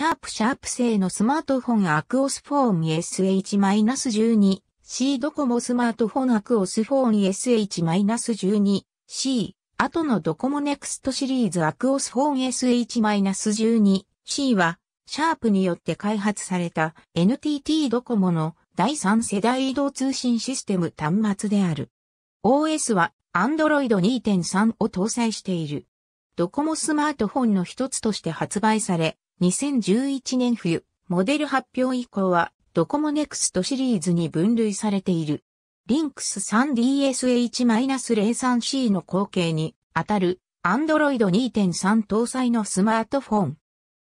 シャープシャープ製のスマートフォンアクオスフォーン SH-12。C ドコモスマートフォンアクオスフォン SH-12C 後のドコモネクストシリーズアクオスフォン SH-12C はシャープによって開発された NTT ドコモの第3世代移動通信システム端末である。OS は Android 2.3を搭載している。ドコモスマートフォンの一つとして発売され、2011年冬、モデル発表以降は、ドコモネクストシリーズに分類されている。リンクス 3DSH-03C の後継に当たる Android 2.3搭載のスマートフォン。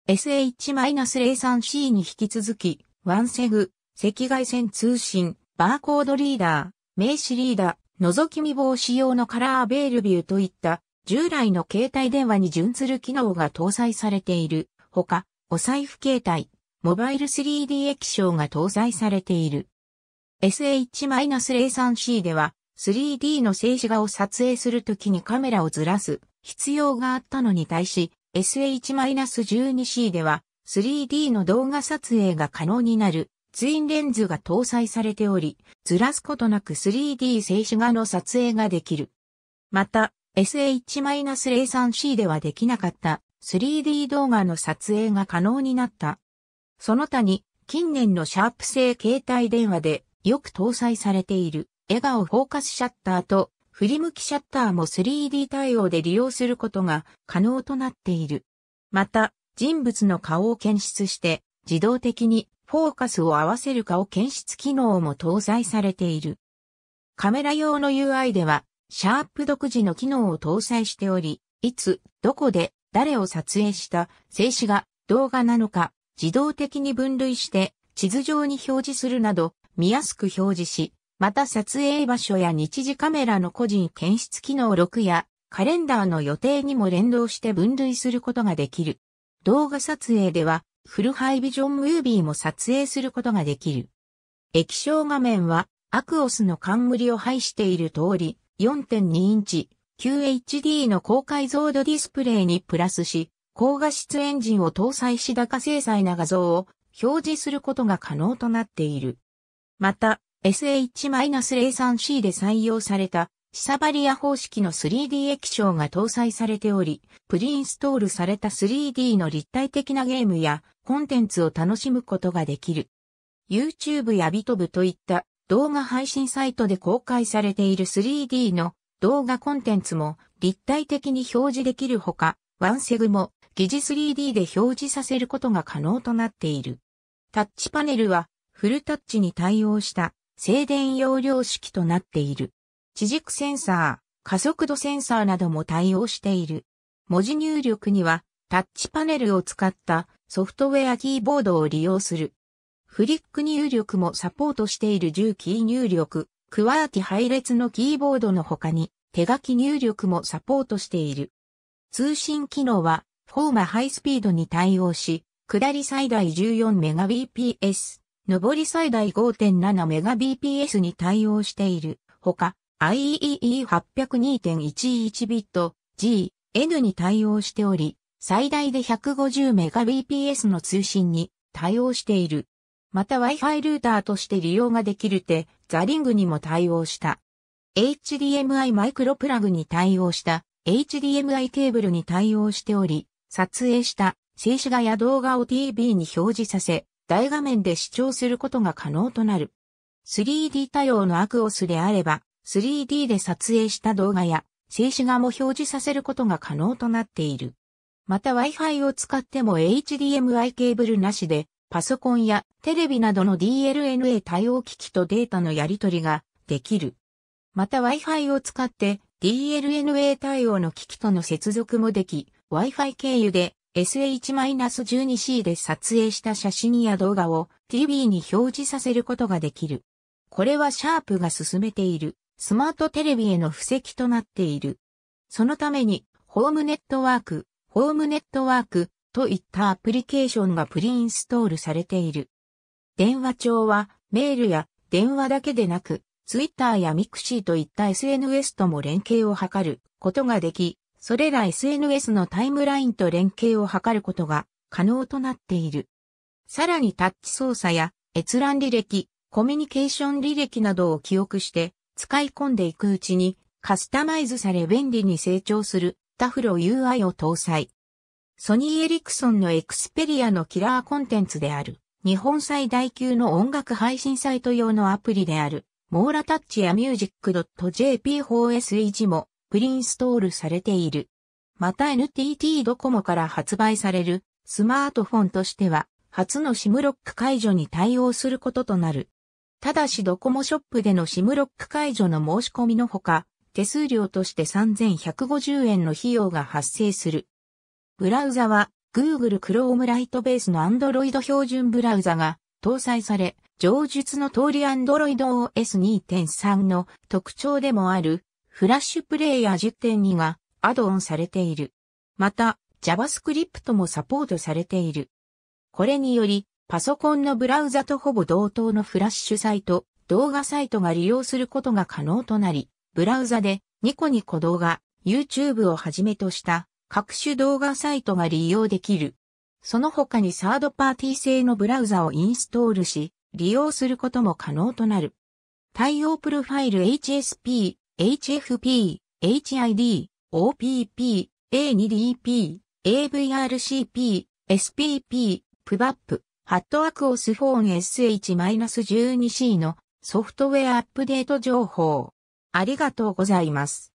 SH-03C に引き続き、ワンセグ、赤外線通信、バーコードリーダー、名刺リーダー、覗き見防止用のカラーベールビューといった従来の携帯電話に準ずる機能が搭載されているほか、お財布携帯、モバイル 3D 液晶が搭載されている。SH-03C では 3D の静止画を撮影するときにカメラをずらす必要があったのに対し SH-12C では 3D の動画撮影が可能になるツインレンズが搭載されており、ずらすことなく 3D 静止画の撮影ができる。また、SH-03C ではできなかった 3D 動画の撮影が可能になった。その他に、近年のシャープ製携帯電話でよく搭載されている、笑顔フォーカスシャッターと振り向きシャッターも 3D 対応で利用することが可能となっている。また、人物の顔を検出して、自動的にフォーカスを合わせる顔検出機能も搭載されている。カメラ用の UI では、シャープ独自の機能を搭載しており、いつ、どこで、誰を撮影した静止が動画なのか自動的に分類して地図上に表示するなど見やすく表示し、また撮影場所や日時カメラの個人検出機能6やカレンダーの予定にも連動して分類することができる。動画撮影ではフルハイビジョンムービーも撮影することができる。液晶画面はアクオスの冠を配している通り4.2インチ QHD の高解像度ディスプレイにプラスし、高画質エンジンを搭載し高精細な画像を表示することが可能となっている。また、SH-03C で採用されたシサバリア方式の 3D 液晶が搭載されており、プリインストールされた 3D の立体的なゲームやコンテンツを楽しむことができる。YouTube やビトブといった動画配信サイトで公開されている 3D の動画コンテンツも立体的に表示できるほか、ワンセグも疑似 3D で表示させることが可能となっている。タッチパネルはフルタッチに対応した静電容量式となっている。地軸センサー、加速度センサーなども対応している。文字入力にはタッチパネルを使ったソフトウェアキーボードを利用する。フリック入力もサポートしている重キー入力、クワーティ配列のキーボードの他に手書き入力もサポートしている。通信機能はフォーマハイスピードに対応し、下り最大 14Mbps、上り最大 5.7Mbps に対応している。ほか、IEEE802.11 ビット G、N に対応しており、最大で 150Mbps の通信に対応している。また Wi-Fi ルーターとして利用ができるて、ザリングにも対応した。HDMI マイクロプラグに対応した HDMI ケーブルに対応しており、撮影した静止画や動画を TV に表示させ、大画面で視聴することが可能となる。3D 対応のアクオスであれば、3D で撮影した動画や静止画も表示させることが可能となっている。また Wi-Fi を使っても HDMI ケーブルなしでパソコンやテレビなどの DLNA 対応機器とデータのやり取りができる。また Wi-Fi を使って DLNA 対応の機器との接続もでき、Wi-Fi 経由で SH-12C で撮影した写真や動画を TV に表示させることができる。これはシャープが進めているスマートテレビへの布石となっている。そのためにホームネットワーク、ホームネットワークといったアプリケーションがプリインストールされている。電話帳はメールや電話だけでなく、ツイッターやミクシーといった SNS とも連携を図ることができ、それら SNS のタイムラインと連携を図ることが可能となっている。さらにタッチ操作や閲覧履歴、コミュニケーション履歴などを記憶して使い込んでいくうちにカスタマイズされ便利に成長するタフロ UI を搭載。ソニー・エリクソンのエクスペリアのキラーコンテンツである、日本最大級の音楽配信サイト用のアプリである、モーラタッチやミュージック .jp4SH もプリンストールされている。また NTT ドコモから発売されるスマートフォンとしては初のシムロック解除に対応することとなる。ただしドコモショップでのシムロック解除の申し込みのほか、手数料として3150円の費用が発生する。ブラウザは Google Chrome ライトベースの Android 標準ブラウザが搭載され、上述の通り Android OS 2.3の特徴でもあるフラッシュプレイヤー10.2がアドオンされている。また JavaScript もサポートされている。これによりパソコンのブラウザとほぼ同等のフラッシュサイト、動画サイトが利用することが可能となり、ブラウザでニコニコ動画、YouTube をはじめとした各種動画サイトが利用できる。その他にサードパーティー製のブラウザをインストールし、利用することも可能となる。対応プロファイル HSP、HFP、HID、OPP、A2DP、AVRCP、SPP、PVAP、ハットアクオスフォーン SH-12C のソフトウェアアップデート情報。ありがとうございます。